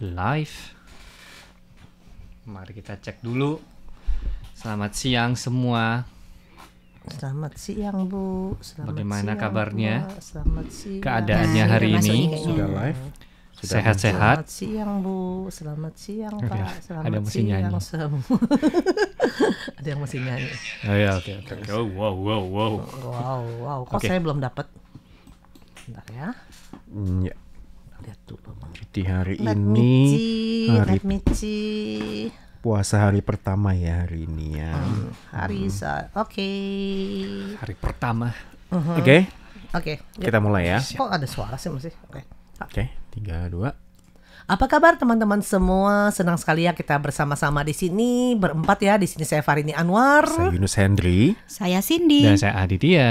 live. Mari kita cek dulu. Selamat siang semua. Selamat siang Bu. Selamat Bagaimana siang, kabarnya? Bu. Selamat siang. Keadaannya hari Sudah ini sudah live. Sehat-sehat. Selamat siang Bu. Selamat siang iya, Pak. Selamat Ada masih siang nyanyi. semua. Ada yang masih nyanyi. Oh ya, oke okay, oke. Okay. Oh, wow wow wow. Wow wow. Kok okay. saya belum dapat? Bentar ya. Mm, ya lihat dulu mang di hari let ini me hari me puasa hari pertama ya hari ini ya hmm, hari hmm. oke okay. hari pertama uh-huh. oke uh -huh. oke okay? okay, kita yep. mulai ya kok ada suara sih masih oke okay. oke okay, tiga dua apa kabar teman-teman semua? Senang sekali ya kita bersama-sama di sini berempat ya. Di sini saya Farini Anwar, saya Yunus Hendri, saya Cindy, dan saya Aditya.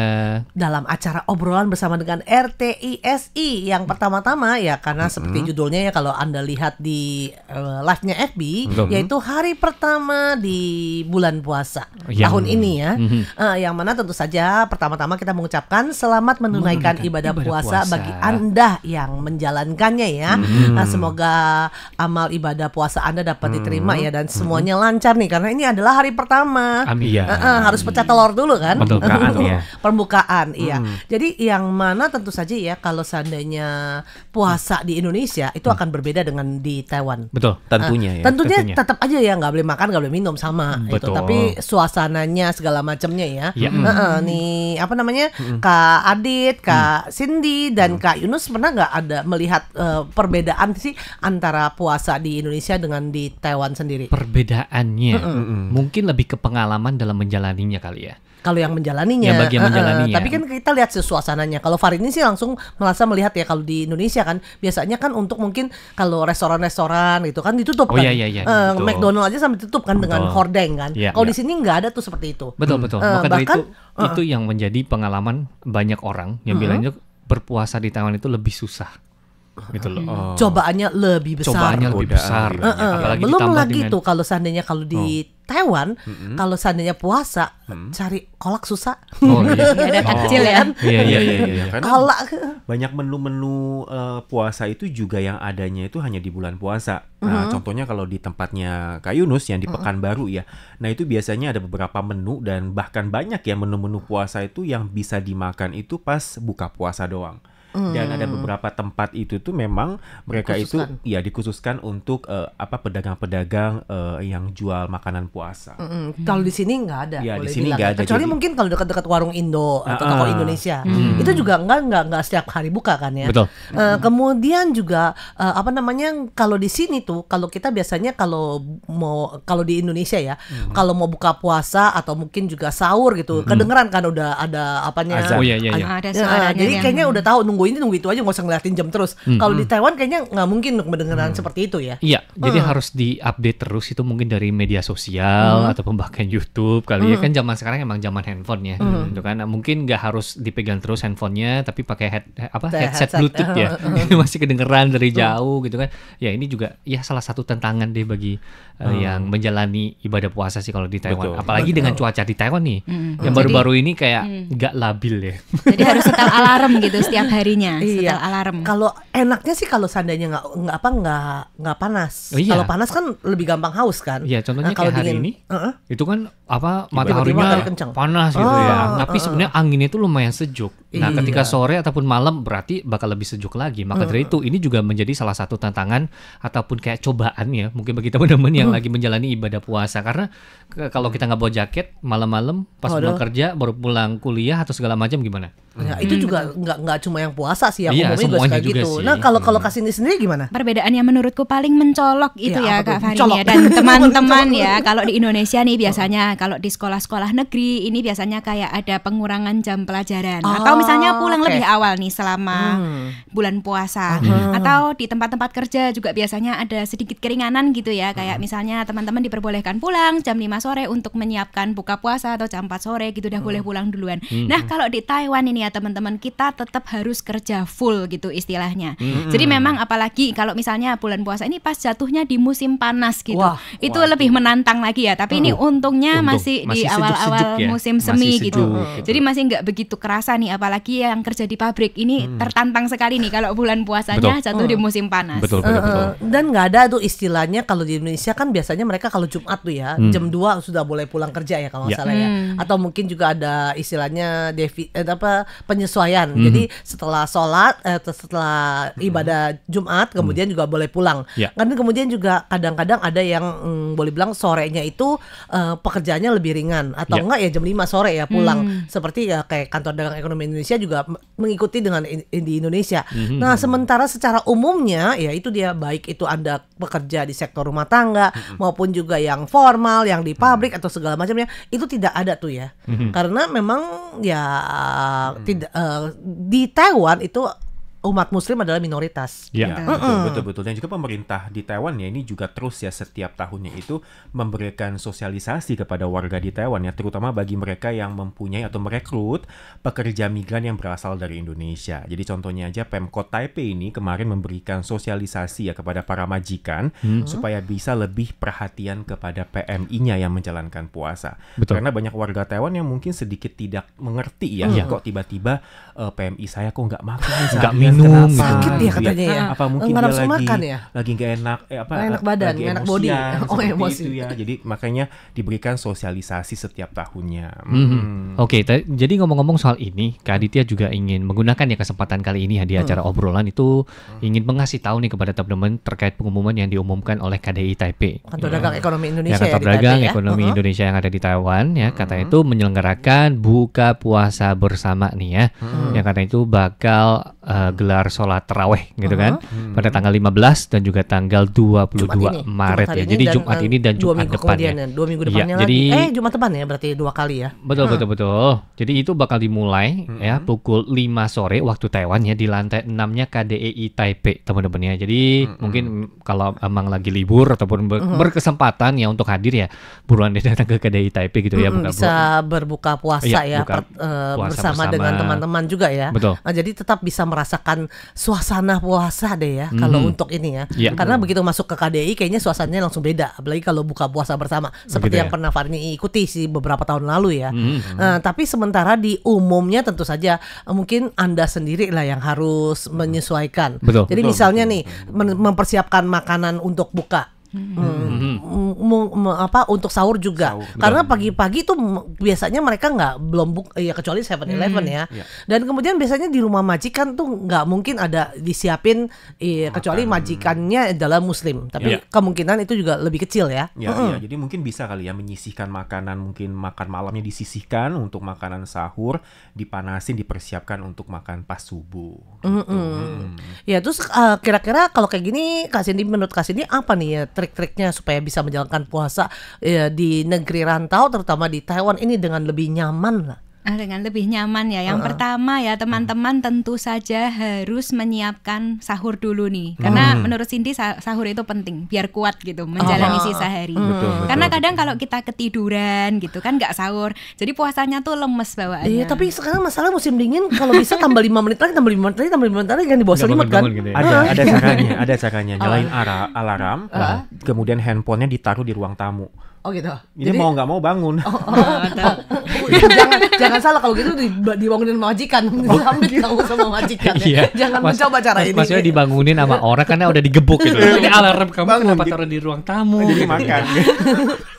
Dalam acara obrolan bersama dengan RTISI yang pertama-tama ya karena mm -hmm. seperti judulnya ya kalau Anda lihat di uh, live-nya FB mm -hmm. yaitu hari pertama di bulan puasa yang... tahun ini ya. Mm -hmm. uh, yang mana tentu saja pertama-tama kita mengucapkan selamat menunaikan ibadah, ibadah puasa, puasa bagi Anda yang menjalankannya ya. Mm -hmm. Nah, semoga Uh, amal ibadah puasa Anda dapat hmm. diterima ya dan hmm. semuanya hmm. lancar nih karena ini adalah hari pertama. Amin. Ya. Uh -uh, harus pecah telur dulu kan? Iya. permukaan ya. Pembukaan iya. Hmm. Jadi yang mana tentu saja ya kalau seandainya puasa di Indonesia itu hmm. akan berbeda dengan di Taiwan. Betul, tentunya uh, ya. Tentunya, tentunya. tetap aja ya nggak boleh makan, nggak boleh minum sama hmm, itu. Tapi suasananya segala macamnya ya. ya. Hmm. Uh -uh, nih apa namanya? Hmm. Kak Adit, Kak hmm. Cindy dan hmm. Kak Yunus pernah nggak ada melihat uh, perbedaan sih antara puasa di Indonesia dengan di Taiwan sendiri? Perbedaannya mm -mm. mungkin lebih ke pengalaman dalam menjalaninya kali ya. Kalau yang menjalaninya, ya, bagi yang menjalaninya. Uh, tapi kan kita lihat suasananya. Kalau Farid ini sih langsung merasa melihat ya kalau di Indonesia kan biasanya kan untuk mungkin kalau restoran-restoran gitu kan ditutup oh, kan. Iya, iya, iya, uh, McDonald aja sampai tutup kan betul. dengan hordeng kan. Ya, kalau ya. di sini nggak ada tuh seperti itu. Betul betul. Uh, bahkan, itu uh, itu yang menjadi pengalaman banyak orang yang uh, bilangnya berpuasa di Taiwan itu lebih susah gitu loh. Hmm. Oh. Cobaannya lebih besar. Cobaannya lebih besar. Uh -uh. Apalagi Belum lagi dengan... tuh kalau seandainya kalau di oh. Taiwan, mm -hmm. kalau seandainya puasa mm -hmm. cari kolak susah. Oh iya. iya oh. kecil ya. iya iya. iya, iya. Kolak. Banyak menu-menu uh, puasa itu juga yang adanya itu hanya di bulan puasa. Nah, mm -hmm. contohnya kalau di tempatnya Kak Yunus yang di Pekanbaru mm -hmm. ya. Nah, itu biasanya ada beberapa menu dan bahkan banyak ya menu-menu puasa itu yang bisa dimakan itu pas buka puasa doang dan ada hmm. beberapa tempat itu tuh memang mereka dikhususkan. itu ya dikhususkan untuk uh, apa pedagang-pedagang uh, yang jual makanan puasa. -hmm. hmm. Kalau di sini nggak ada. Iya, ya, di sini nggak ada. Kecuali jadi... mungkin kalau dekat-dekat warung Indo atau uh toko ah, ah. Indonesia hmm. itu juga nggak nggak nggak setiap hari buka kan ya. Betul. Uh, kemudian juga uh, apa namanya kalau di sini tuh kalau kita biasanya kalau mau kalau di Indonesia ya hmm. kalau mau buka puasa atau mungkin juga sahur gitu hmm. kedengeran kan udah ada apanya. Oh, iya, iya, iya. Ada ya, Jadi kayaknya yang... udah tahu nunggu nungguinnya nunggu itu aja nggak usah ngeliatin jam terus. Hmm. Kalau di hmm. Taiwan kayaknya nggak mungkin untuk mendengaran hmm. seperti itu ya. Iya, hmm. jadi harus diupdate terus itu mungkin dari media sosial hmm. atau pembahasan YouTube kali ya. hmm. ya kan zaman sekarang emang zaman handphone ya, hmm. gitu kan. Nah, mungkin nggak harus dipegang terus handphonenya, tapi pakai head apa headset, headset Bluetooth ya, hmm, hmm, masih kedengeran dari jauh gitu kan. Ya ini juga ya salah satu tantangan deh bagi eh, hmm. yang menjalani ibadah puasa sih kalau di Taiwan, Betul. apalagi Betul. dengan cuaca di Taiwan nih, hmm. yang baru-baru ini kayak nggak hmm. labil ya. Jadi harus setel alarm gitu setiap hari harinya iya. setel alarm. Kalau enaknya sih kalau seandainya nggak nggak apa nggak nggak panas. Oh, iya. Kalau panas kan lebih gampang haus kan. Iya, contohnya nah, kalau kayak hari dingin, ini. Uh-uh. Itu kan apa mataharinya panas gitu ya. oh, ya. Tapi uh-uh. sebenarnya anginnya itu lumayan sejuk. Nah, iya. ketika sore ataupun malam berarti bakal lebih sejuk lagi. Maka dari uh-uh. itu ini juga menjadi salah satu tantangan ataupun kayak cobaan ya mungkin bagi teman-teman yang uh. lagi menjalani ibadah puasa karena kalau kita nggak bawa jaket malam-malam pas pulang kerja baru pulang kuliah atau segala macam gimana? Ya, hmm. itu juga nggak nggak cuma yang puasa sih yang iya, umumnya juga kayak gitu. Sih. Nah kalau kalau hmm. kasih ini sendiri gimana? Perbedaannya menurutku paling mencolok itu ya, ya Kak ya, dan teman-teman ya. Kalau di Indonesia nih biasanya oh. kalau di sekolah-sekolah negeri ini biasanya kayak ada pengurangan jam pelajaran oh, atau misalnya pulang okay. lebih awal nih selama hmm. bulan puasa hmm. atau di tempat-tempat kerja juga biasanya ada sedikit keringanan gitu ya kayak hmm. misalnya teman-teman diperbolehkan pulang jam 5 sore untuk menyiapkan buka puasa atau jam 4 sore gitu udah hmm. boleh pulang duluan. Hmm. Nah kalau di Taiwan ini ya teman-teman kita tetap harus kerja full gitu istilahnya. Hmm. Jadi memang apalagi kalau misalnya bulan puasa ini pas jatuhnya di musim panas gitu. Wah, itu waduh. lebih menantang lagi ya. Tapi uh, ini untungnya untung. masih, masih di awal-awal ya? musim semi masih gitu. Sejuk. Jadi masih nggak begitu kerasa nih apalagi yang kerja di pabrik ini mm. tertantang sekali nih kalau bulan puasanya betul. jatuh uh. di mm. musim panas. Betul betul. betul. betul. uh. Eh, dan nggak ada tuh istilahnya kalau di Indonesia kan biasanya mereka kalau Jumat tuh ya mm. jam 2 sudah boleh pulang kerja ya kalau nggak ya. salah ya. Mm. Atau mungkin juga ada istilahnya devi eh, apa penyesuaian. Mm-hmm. Jadi setelah sholat, eh, setelah mhm. ibadah Jumat, mhm. kemudian mm-hmm. juga boleh pulang. Yeah. Kan kemudian juga kadang-kadang ada yang mm, boleh bilang sorenya itu uh, pekerjaannya lebih ringan atau yeah. enggak ya jam 5 sore ya pulang. Mm-hmm. Seperti ya kayak kantor dagang ekonomi Indonesia juga mengikuti dengan in di Indonesia. Mm-hmm. Nah sementara secara umumnya ya itu dia baik itu anda pekerja di sektor rumah tangga mm-hmm. maupun juga yang formal, yang di mhm. pabrik mm-hmm. atau segala macamnya itu tidak ada tuh ya. Mm-hmm. Karena memang ya tidak uh, di Taiwan itu umat muslim adalah minoritas. Iya, iya. betul, betul betul. Dan juga pemerintah di Taiwan ya ini juga terus ya setiap tahunnya itu memberikan sosialisasi kepada warga di Taiwan ya terutama bagi mereka yang mempunyai atau merekrut pekerja migran yang berasal dari Indonesia. Jadi contohnya aja Pemkot Taipei ini kemarin memberikan sosialisasi ya kepada para majikan hmm. supaya bisa lebih perhatian kepada PMI-nya yang menjalankan puasa. Betul. Karena banyak warga Taiwan yang mungkin sedikit tidak mengerti ya, hmm. kok tiba-tiba uh, eh, PMI saya kok nggak makan Iya, minum gitu. sakit ya katanya ya, ya. apa mungkin eh, dia lagi ya? lagi gak enak eh, apa nggak enak badan nggak enak body oh emosi itu ya jadi makanya diberikan sosialisasi setiap tahunnya hmm. -hmm. oke okay, jadi ngomong-ngomong soal ini Kak Aditya juga ingin menggunakan ya kesempatan kali ini ya di acara hmm. obrolan itu hmm. ingin mengasih tahu nih kepada teman-teman terkait pengumuman yang diumumkan oleh KDI Taipei kantor dagang hmm. ekonomi ya, Indonesia ya, kantor dagang ya? ekonomi uh Indonesia yang ada di Taiwan ya hmm. kata itu menyelenggarakan buka puasa bersama nih ya hmm. yang kata itu bakal uh, gelar sholat terawih gitu uh -huh. kan uh-huh. hmm. pada tanggal 15 dan juga tanggal 22 Jumat ini. Maret ya. Jadi Jumat eh, ini dan Jumat minggu depan ya. Dua minggu iya, depannya ya, jadi, Eh Jumat depan ya berarti dua kali ya. Betul hmm. betul betul. Jadi itu bakal dimulai hmm. ya pukul 5 sore waktu Taiwan ya di lantai 6-nya KDEI Taipei teman-teman ya. Jadi hmm. mungkin kalau emang lagi libur ataupun ber hmm. berkesempatan ya untuk hadir ya buruan deh datang ke KDEI Taipei gitu ya, hmm. ya buka, bisa berbuka puasa ya, ya buka, per, uh, puasa bersama, bersama dengan teman-teman juga ya. Betul. Nah, jadi tetap bisa merasakan suasana puasa deh ya kalau hmm. untuk ini ya. ya. Karena begitu masuk ke KDI kayaknya suasananya langsung beda apalagi kalau buka puasa bersama gitu seperti Begitu ya. yang ya? pernah Farni ikuti sih beberapa tahun lalu ya. Hmm, hmm. nah, tapi sementara di umumnya tentu saja eh, mungkin Anda sendiri lah yang harus menyesuaikan. Betul. Jadi Betul. misalnya nih mempersiapkan makanan untuk buka Hmm. Hmm. Hmm. apa untuk sahur juga sahur, karena pagi-pagi tuh biasanya mereka nggak belum buk ya kecuali Seven Eleven hmm. ya iya. dan kemudian biasanya di rumah majikan tuh nggak mungkin ada disiapin eh, kecuali majikannya adalah Muslim tapi yeah. kemungkinan itu juga lebih kecil ya ya, hmm. ya jadi mungkin bisa kali ya menyisihkan makanan mungkin makan malamnya disisihkan untuk makanan sahur dipanasin dipersiapkan untuk makan pas subuh gitu. hmm. Hmm. ya terus kira eh, kira-kira kalau kayak gini kasih ini menurut kasih ini apa nih ya trik-triknya supaya bisa menjalankan puasa ya, di negeri rantau terutama di Taiwan ini dengan lebih nyaman lah Ah, dengan lebih nyaman ya. Yang uh -uh. pertama ya teman-teman tentu saja harus menyiapkan sahur dulu nih. Karena hmm. menurut Cindy sahur itu penting biar kuat gitu menjalani uh -huh. sisa hari. Hmm. Betul, betul, Karena kadang betul. kalau kita ketiduran gitu kan nggak sahur. Jadi puasanya tuh lemes bawaannya. Iya, tapi sekarang masalah musim dingin kalau bisa tambah 5 menit lagi, tambah 5 menit lagi, tambah 5 menit lagi kan dibawa selimut kan. Gitu ya. Ada ada caranya, ada caranya. Nyalain alarm, uh -huh. kemudian handphonenya ditaruh di ruang tamu. Oh gitu. Ini Jadi, mau nggak mau bangun. Oh, oh, oh, jangan jangan salah kalau gitu di, dibangunin majikan, oh, sambil gitu. sama majikan ya. Iya. jangan Mas, mencoba cara ini. Maksudnya dibangunin sama orang karena ya udah digebuk gitu. Iya. Ini alarm kamu Bangun, kenapa taruh di ruang tamu? Jadi makan. Gitu.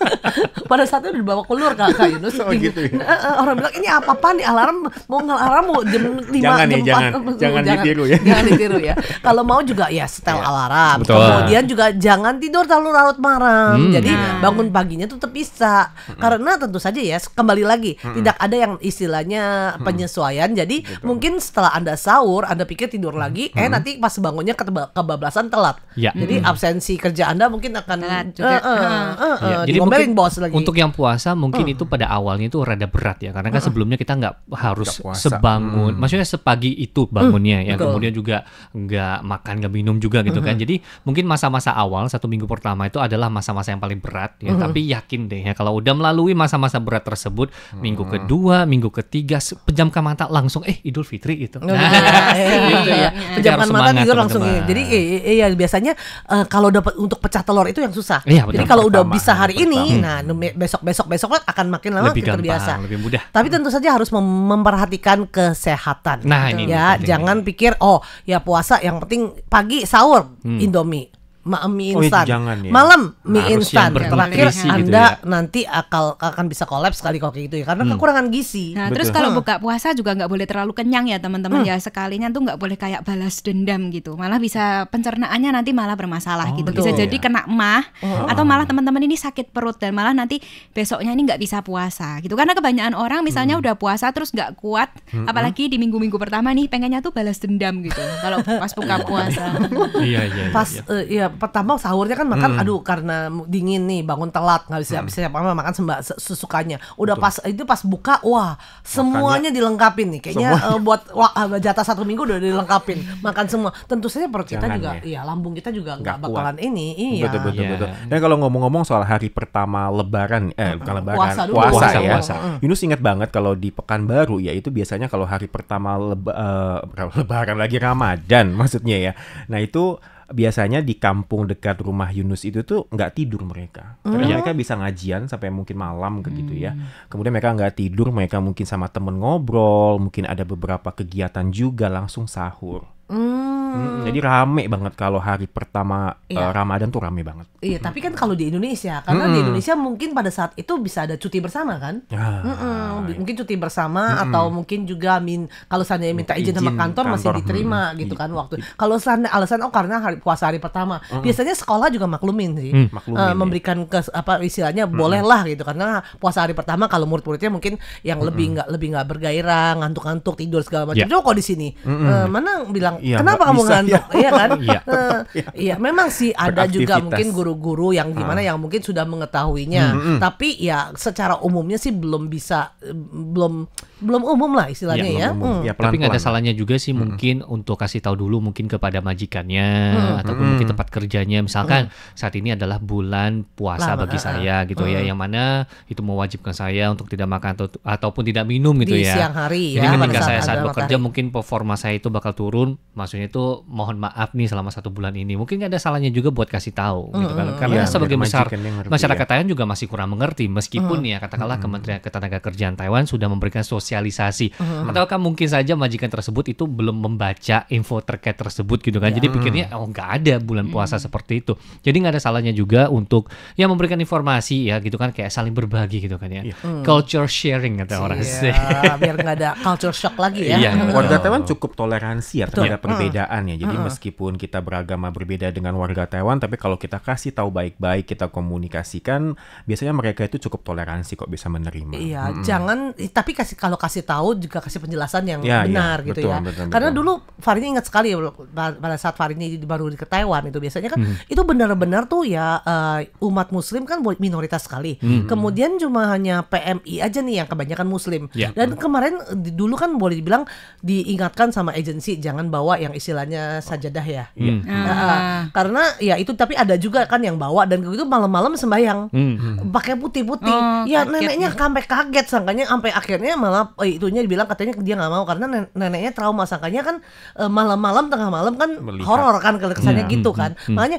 Pada saat itu dibawa keluar kak Yunus. Oh, gitu ya. Nah, orang bilang ini apa pan nih alarm mau ngalarm mau jam lima ya, jangan jam empat jangan, jangan, ditiru ya. Jangan ditiru ya. kalau mau juga ya setel iya. alarm. Kemudian juga jangan tidur terlalu larut malam. Hmm. Jadi nah. bangun pagi itu tetap bisa -hmm. karena tentu saja ya kembali lagi -hmm. tidak ada yang istilahnya penyesuaian mm -hmm. jadi gitu. mungkin setelah anda sahur anda pikir tidur lagi mm -hmm. eh nanti pas bangunnya kebablasan telat ya. jadi -hmm. absensi kerja anda mungkin akan telat juga. Uh, uh, uh, ya. Eh, jadi mungkin bos lagi untuk yang puasa mungkin mm. itu pada awalnya itu rada berat ya karena kan sebelumnya kita nggak harus puasa. sebangun hmm. maksudnya sepagi itu bangunnya hmm. ya mm, Betul. kemudian juga nggak makan nggak minum juga gitu -hmm. kan jadi mungkin masa-masa awal satu minggu pertama itu adalah masa-masa yang paling berat ya -hmm. tapi tapi yakin deh ya kalau udah melalui masa-masa berat tersebut hmm. minggu kedua minggu ketiga pejamkan mata langsung eh Idul Fitri gitu nah, nah iya, gitu pejamkan mata tidur langsung teman. jadi iya, iya, gitu ya. iya. iya biasanya uh, kalau dapat untuk pecah telur itu yang susah iya, jadi kalau udah bisa hari ini hmm. nah besok besok besok akan makin lama lebih terbiasa lebih mudah tapi tentu saja harus mem memperhatikan kesehatan nah gitu. ini ya ini, jangan ini. pikir oh ya puasa yang penting pagi sahur hmm. Indomie ma mie oh, iya, instan. Oh, jangan, ya. Malam mie Harus instan. Terakhir gitu, ya. gitu Anda ya. nanti akal akan bisa kolaps sekali kok kayak gitu ya karena hmm. kekurangan gizi. Nah, Betul. terus kalau hmm. buka puasa juga nggak boleh terlalu kenyang ya teman-teman hmm. ya sekalinya tuh nggak boleh kayak balas dendam gitu. Malah bisa pencernaannya nanti malah bermasalah oh, gitu. gitu bisa betul. Ya. jadi ya. kena mah oh. atau malah teman-teman ini sakit perut dan malah nanti besoknya ini nggak bisa puasa gitu. Karena kebanyakan orang misalnya hmm. udah puasa terus nggak kuat hmm. apalagi di minggu-minggu pertama nih pengennya tuh balas dendam gitu. kalau pas buka puasa. Iya, iya iya. Pas iya. Uh, iya pertama sahurnya kan makan hmm. aduh karena dingin nih bangun telat nggak bisa hmm. bisa apa makan sembah sesukanya. Udah Betul. pas itu pas buka wah semuanya dilengkapi nih kayaknya uh, buat wah, jatah satu minggu udah dilengkapi makan semua. Tentu saja perut kita Jangan juga ya. iya lambung kita juga nggak bakalan kuat. ini iya. Betul betul yeah. betul. Iya. Dan kalau ngomong-ngomong soal hari pertama lebaran eh bukan lebaran puasa, dulu. puasa, puasa ya. Puasa. Yunus ingat banget kalau di Pekanbaru ya itu biasanya kalau hari pertama leba, uh, lebaran lagi Ramadan maksudnya ya. Nah itu biasanya di kampung dekat rumah Yunus itu tuh nggak tidur mereka karena hmm. mereka bisa ngajian sampai mungkin malam gitu ya hmm. kemudian mereka nggak tidur mereka mungkin sama temen ngobrol mungkin ada beberapa kegiatan juga langsung sahur mm. Hmm, jadi rame banget kalau hari pertama yeah. Iya. uh, Ramadan tuh rame banget Iya, tapi kan kalau di Indonesia, karena -hmm. di Indonesia mungkin pada saat itu bisa ada cuti bersama kan, ah, mm iya. mungkin cuti bersama -hmm. atau mungkin juga min kalau seandainya minta izin, izin sama kantor, kantor masih diterima -hmm. gitu kan iya. waktu. Kalau alasan oh karena hari puasa hari pertama, -hmm. biasanya sekolah juga maklumin sih, hmm. Eh, maklumin, uh, memberikan ke apa istilahnya -hmm. bolehlah gitu karena puasa hari pertama kalau murid-muridnya mungkin yang -hmm. lebih nggak lebih nggak bergairah, ngantuk-ngantuk tidur segala macam. Yeah. kok di sini, -hmm. uh, mana bilang ya, kenapa kamu bisa, ngantuk, Iya ya kan? Iya, uh, ya. memang sih ada juga mungkin guru guru-guru yang ah. gimana ah. yang mungkin sudah mengetahuinya. Mm -hmm. Tapi ya secara umumnya sih belum bisa belum belum umum lah istilahnya iya, ya. ya. Hmm. ya pelan -pelan. Tapi nggak ada salahnya juga sih hmm. mungkin untuk kasih tahu dulu mungkin kepada majikannya hmm. ataupun hmm. mungkin tempat kerjanya misalkan hmm. saat ini adalah bulan puasa Lama, bagi eh, saya eh. gitu ya, hmm. ya yang mana itu mewajibkan saya untuk tidak makan atau ataupun tidak minum gitu Di ya. siang hari Jadi ya. Jadi ketika saya saat bekerja mungkin performa saya itu bakal turun maksudnya itu mohon maaf nih selama satu bulan ini. Mungkin nggak ada salahnya juga buat kasih tahu hmm. gitu kan. Hmm. Karena ya, sebagai besar masyarakat ya. juga masih kurang mengerti meskipun hmm. ya katakanlah hmm. Kementerian Ketenagakerjaan Taiwan sudah memberikan sosial sosialisasi Uh-huh. Ataukah mungkin saja majikan tersebut itu belum membaca info terkait tersebut gitu kan. yeah. Jadi ya. pikirnya oh nggak ada bulan hmm. puasa hmm. seperti itu. Jadi nggak ada salahnya juga untuk ya memberikan informasi ya gitu kan kayak saling berbagi gitu kan ya. Yeah. Hmm. Culture sharing kata orang iya, sih. biar nggak ada culture shock lagi ya. Iya. warga Taiwan cukup toleransi ya terhadap yeah. perbedaan ya. Jadi uh-huh. meskipun kita beragama berbeda dengan warga Taiwan tapi kalau kita kasih tahu baik-baik, kita komunikasikan, biasanya mereka itu cukup toleransi kok bisa menerima. Iya, hmm. jangan tapi kasih kalau kasih tahu juga kasih penjelasan yang ya, ya. benar ya, gitu betul, ya. Betul, betul, Karena betul. dulu Farini ingat sekali ya, pada saat Farini baru di Taiwan itu biasanya kan hmm. itu benar-benar tuh ya uh, umat muslim kan minoritas sekali. Hmm. Kemudian cuma hanya PMI aja nih yang kebanyakan muslim. Ya. Dan kemarin eh, dulu kan boleh dibilang diingatkan sama agensi jangan bawa yang istilahnya sajadah ya. Hmm. Hmm. Uh, karena ya itu tapi ada juga kan yang bawa dan itu malam-malam sembahyang hmm. pakai putih-putih. Oh, ya neneknya gitu. sampai kaget sangkanya sampai akhirnya malah eh, itunya dibilang katanya dia nggak mau karena neneknya trauma sangkanya kan eh, malam-malam tengah malam kan horor kan kesannya yeah. gitu hmm, kan. mm hmm. Makanya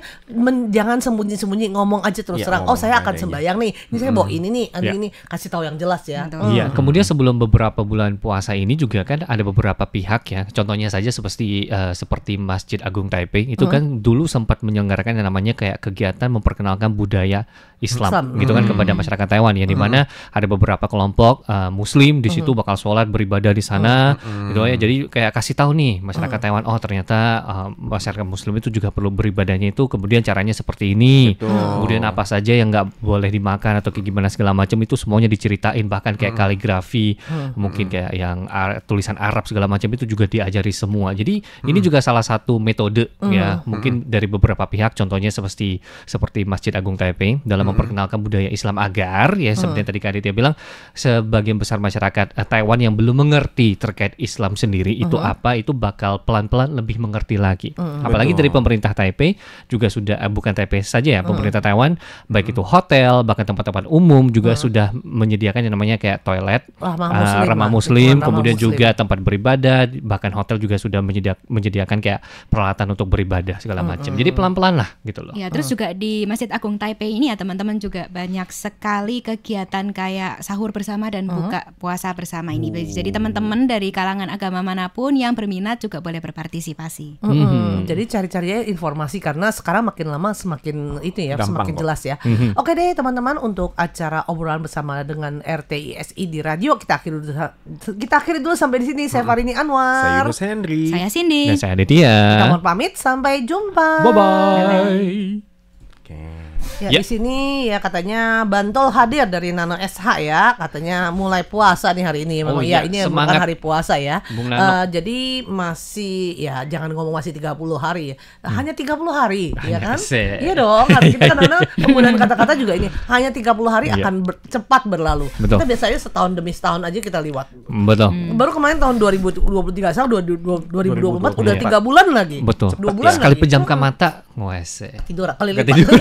jangan sembunyi-sembunyi ngomong aja terus iya, terang. Oh, saya akan iya. sembayang nih. Ini saya bawa hmm. ini nih, iya. ini kasih tahu yang jelas ya. Iya, hmm. kemudian sebelum beberapa bulan puasa ini juga kan ada beberapa pihak ya. Contohnya saja seperti uh, seperti Masjid Agung Taipei itu hmm. kan dulu sempat menyelenggarakan yang namanya kayak kegiatan memperkenalkan budaya Islam, Islam. gitu kan hmm. kepada masyarakat Taiwan ya di hmm. mana ada beberapa kelompok uh, muslim di situ bakal sholat beribadah di sana mm. gitu ya hmm. jadi kayak kasih tahu nih masyarakat mm. Taiwan oh ternyata uh, masyarakat Muslim itu juga perlu beribadahnya itu kemudian caranya seperti ini Betul. kemudian apa saja yang nggak boleh dimakan atau kayak gimana segala macam itu semuanya diceritain bahkan kayak mm. kaligrafi mm. mungkin kayak yang ar tulisan Arab segala macam itu juga diajari semua jadi mm. ini juga salah satu metode mm. ya mungkin mm. dari beberapa pihak contohnya seperti seperti Masjid Agung Taipei dalam mm. memperkenalkan budaya Islam agar ya seperti yang tadi Kak Aditya bilang sebagian besar masyarakat eh, Taiwan yang belum mengerti terkait Islam sendiri itu uh -huh. apa itu bakal pelan-pelan lebih mengerti lagi. Uh -huh. Apalagi Betul. dari pemerintah Taipei juga sudah eh, bukan Taipei saja ya, pemerintah uh -huh. Taiwan baik itu hotel bahkan tempat-tempat umum juga uh -huh. sudah menyediakan yang namanya kayak toilet ramah uh, ramah muslim ramah kemudian muslim. juga tempat beribadah, bahkan hotel juga sudah menyediakan, menyediakan kayak peralatan untuk beribadah segala macam. Uh -huh. Jadi pelan-pelan lah gitu loh. Ya, terus uh -huh. juga di Masjid Agung Taipei ini ya teman-teman juga banyak sekali kegiatan kayak sahur bersama dan uh -huh. buka puasa bersama bersama ini. Oh. Jadi teman-teman dari kalangan agama manapun yang berminat juga boleh berpartisipasi. Mm -hmm. Hmm. Jadi cari-cari informasi karena sekarang makin lama semakin itu ya Gampang semakin kok. jelas ya. Mm -hmm. Oke deh teman-teman untuk acara obrolan bersama dengan RTISI di radio kita akhiri dulu kita akhiri dulu sampai di sini. Saya mm-hmm. Farini Anwar. Saya Yunus Hendri. Saya Cindy. Dan saya Aditya. Kita mohon pamit sampai jumpa. bye, -bye. Oke. Okay. Ya, ya. di sini ya katanya Bantol hadir dari Nano SH ya, katanya mulai puasa nih hari ini. Memang oh, ya, ya ini Semangat. bukan hari puasa ya. Uh, jadi masih ya jangan ngomong masih 30 hari ya. Hanya 30 hari hmm. ya kan? Se iya dong. Iya, kita kan iya. karena penggunaan kata-kata juga ini hanya 30 hari iya. akan ber cepat berlalu. Betul. Kita biasanya setahun demi setahun aja kita lewat. Betul. Hmm. Baru kemarin tahun 2023 dua 2024, 2024 udah 3 bulan lagi. Betul. dua bulan ya. lagi. Sekali pejamkan hmm. mata, ngese. Tidur kali lipat.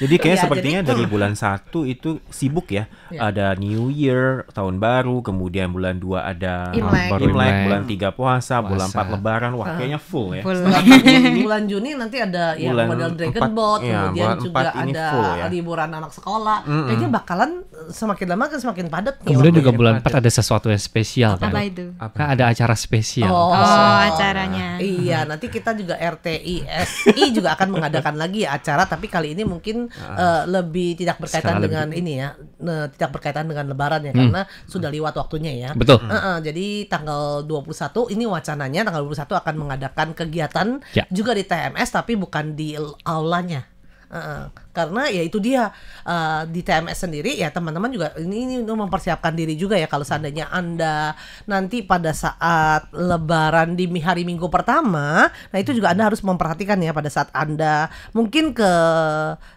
Jadi kayaknya ya, sepertinya jadi, dari bulan satu itu sibuk ya. ya. Ada New Year, tahun baru, kemudian bulan dua ada Imlek, Imlek, Imlek bulan tiga puasa, puasa, bulan empat lebaran. Wah, ah, kayaknya full ya. Full. bulan Juni nanti ada ya bulan model Dragon 4, Boat, ya, kemudian juga ada full, ya. liburan anak sekolah. Mm -mm. Kayaknya bakalan semakin lama kan semakin padat. Kemudian juga bulan empat ada sesuatu yang spesial kan. Apa Kan ada acara spesial. Oh, oh acaranya. Iya, nanti kita juga RTI SI juga akan mengadakan lagi acara tapi kali ini mungkin mungkin uh, eh, lebih tidak berkaitan dengan lebih. ini ya, ne, tidak berkaitan dengan lebaran ya hmm. karena sudah lewat waktunya ya. Betul. Uh, uh, jadi tanggal 21 ini wacananya tanggal 21 akan mengadakan kegiatan ya. juga di TMS tapi bukan di aulanya. Uh, uh karena ya itu dia uh, di TMS sendiri ya teman-teman juga ini, ini untuk mempersiapkan diri juga ya kalau seandainya anda nanti pada saat Lebaran di hari Minggu pertama, nah itu juga anda harus memperhatikan ya pada saat anda mungkin ke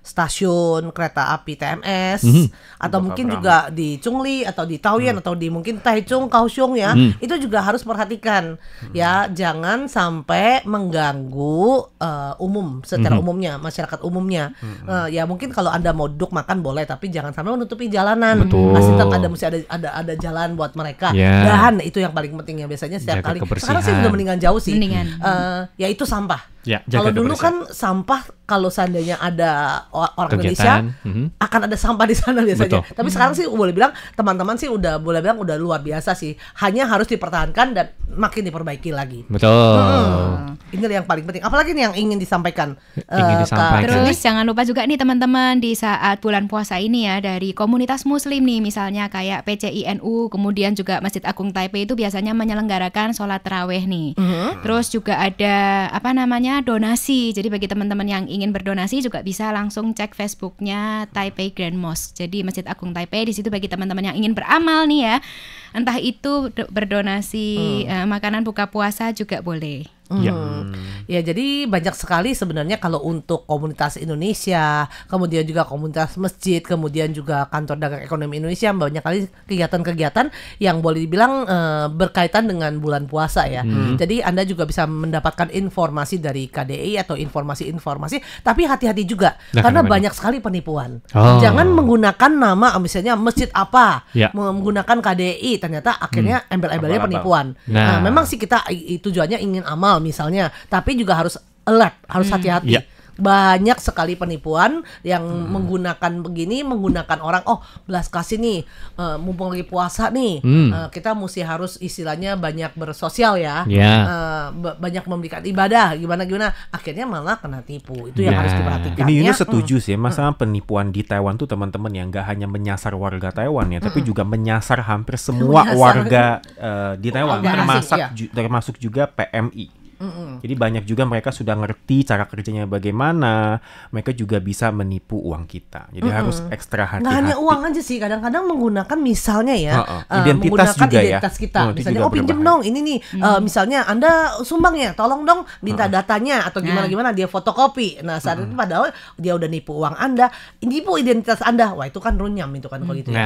stasiun kereta api TMS mm -hmm. atau mungkin Abraham. juga di Chungli atau di Taoyuan mm. atau di mungkin Taichung, Kaohsiung ya, mm. itu juga harus perhatikan mm. ya jangan sampai mengganggu uh, umum secara mm -hmm. umumnya masyarakat umumnya. Mm -hmm. uh, ya mungkin kalau anda mau duduk makan boleh tapi jangan sampai menutupi jalanan masih tetap ada mesti ada ada ada jalan buat mereka yeah. dan itu yang paling penting ya biasanya setiap kali sekarang sih udah mendingan jauh sih mendingan. Uh, eh, yaitu sampah ya, kalau dulu kan sampah kalau seandainya ada orang Kegiatan. Indonesia mm-hmm. akan ada sampah di sana biasanya. Betul. Tapi sekarang sih boleh bilang teman-teman sih udah boleh bilang udah luar biasa sih. Hanya harus dipertahankan dan makin diperbaiki lagi. Betul. Hmm. Ini yang paling penting. Apalagi nih yang ingin disampaikan. Ingin uh, disampaikan. Terus jangan lupa juga nih teman-teman di saat bulan puasa ini ya dari komunitas muslim nih misalnya kayak PCINU kemudian juga Masjid Agung Taipei itu biasanya menyelenggarakan sholat terawih nih. Mm-hmm. Terus juga ada apa namanya donasi. Jadi bagi teman-teman yang ingin berdonasi juga bisa langsung cek Facebooknya Taipei Grand Mosque. Jadi Masjid Agung Taipei di situ bagi teman-teman yang ingin beramal nih ya, entah itu berdonasi hmm. uh, makanan buka puasa juga boleh. Iya. Hmm. Ya. ya jadi banyak sekali sebenarnya kalau untuk komunitas Indonesia, kemudian juga komunitas masjid, kemudian juga kantor dagang ekonomi Indonesia banyak kali kegiatan-kegiatan yang boleh dibilang e, berkaitan dengan bulan puasa ya. Hmm. hmm. Jadi Anda juga bisa mendapatkan informasi dari KDI atau informasi-informasi, tapi hati-hati juga nah, karena kenapa? banyak sekali penipuan. Oh. Jangan menggunakan nama misalnya masjid apa, ya. menggunakan KDI ternyata akhirnya hmm. embel-embelnya penipuan. Nah. nah, memang sih kita tujuannya ingin amal mahal misalnya, tapi juga harus alert, harus hmm. hati-hati. Hmm. Ya. Yeah banyak sekali penipuan yang hmm. menggunakan begini menggunakan orang oh belas kasih nih uh, mumpung lagi puasa nih hmm. uh, kita mesti harus istilahnya banyak bersosial ya yeah. Ya. uh, banyak memberikan ibadah gimana gimana akhirnya malah kena tipu itu yang ya. harus diperhatikan ini ini setuju hmm. sih masalah hmm. penipuan di Taiwan tuh teman-teman yang gak hanya menyasar warga Taiwan ya hmm. tapi juga menyasar hampir semua menyasar. warga uh, di oh, Taiwan termasuk asing, iya. ju termasuk juga PMI Mm-mm. Jadi banyak juga mereka sudah ngerti cara kerjanya bagaimana. Mereka juga bisa menipu uang kita. Jadi Mm-mm. harus ekstra nah, hati-hati. Nggak hanya uang aja sih, kadang-kadang menggunakan misalnya ya, uh identitas uh, menggunakan juga ya. identitas ya. kita. Oh, misalnya oh pinjem dong ini nih. Hmm. Uh, misalnya Anda sumbang ya, tolong dong minta uh-uh. datanya atau gimana nah. gimana dia fotokopi. Nah, saat uh-uh. itu padahal dia udah nipu uang Anda, nipu identitas Anda. Wah, itu kan runyam itu kan begitu. Ya.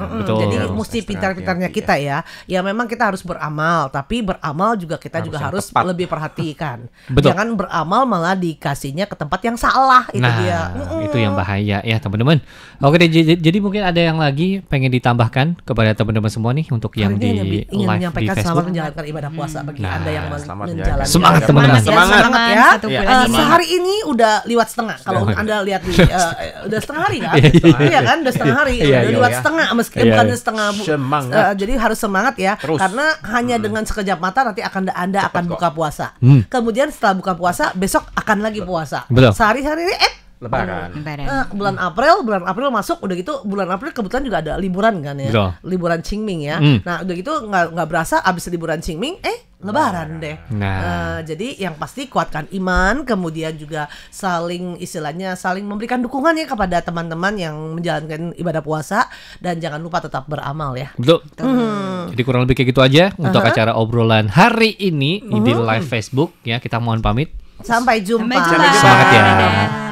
Nah, betul. Jadi harus mesti pintar-pintarnya ya. kita ya. Ya memang kita harus beramal, tapi beramal juga kita harus juga harus tepat. lebih perhatikan Betul. Jangan beramal malah dikasihnya ke tempat yang salah itu nah, dia. Mm. itu yang bahaya ya teman-teman. Oke deh jadi, mungkin ada yang lagi pengen ditambahkan kepada teman-teman semua nih untuk Hari yang di yang live ingin menyampaikan di Facebook. menjalankan ibadah puasa bagi nah, Anda yang ya. menjalankan. Semangat teman-teman. Ya, semangat, semangat, ya. Iya, semangat, ya. Uh, Sehari ini udah lewat setengah kalau Anda lihat di uh, udah setengah hari kan? Iya, iya, iya. kan? Udah setengah hari. Udah lewat setengah meski bukan setengah. Semangat. Eh, jadi harus semangat ya karena hanya hmm. dengan sekejap mata nanti akan Anda akan buka puasa puasa. Hmm. Kemudian setelah buka puasa, besok akan lagi puasa. Sehari-hari eh Lebaran. Lebaran. Eh, bulan hmm. April, bulan April masuk udah gitu bulan April kebetulan juga ada liburan kan ya. Betul. Liburan Qingming ya. Mm. Nah, udah gitu nggak nggak berasa abis liburan Qingming eh lebaran deh. Nah. Uh, jadi yang pasti kuatkan iman, kemudian juga saling istilahnya saling memberikan dukungannya kepada teman-teman yang menjalankan ibadah puasa dan jangan lupa tetap beramal ya. Betul. Hmm. Jadi kurang lebih kayak gitu aja untuk uh -huh. acara obrolan hari ini uh -huh. di hmm. live Facebook ya. Kita mohon pamit. Sampai jumpa. Sampai jumpa. Semangat ya.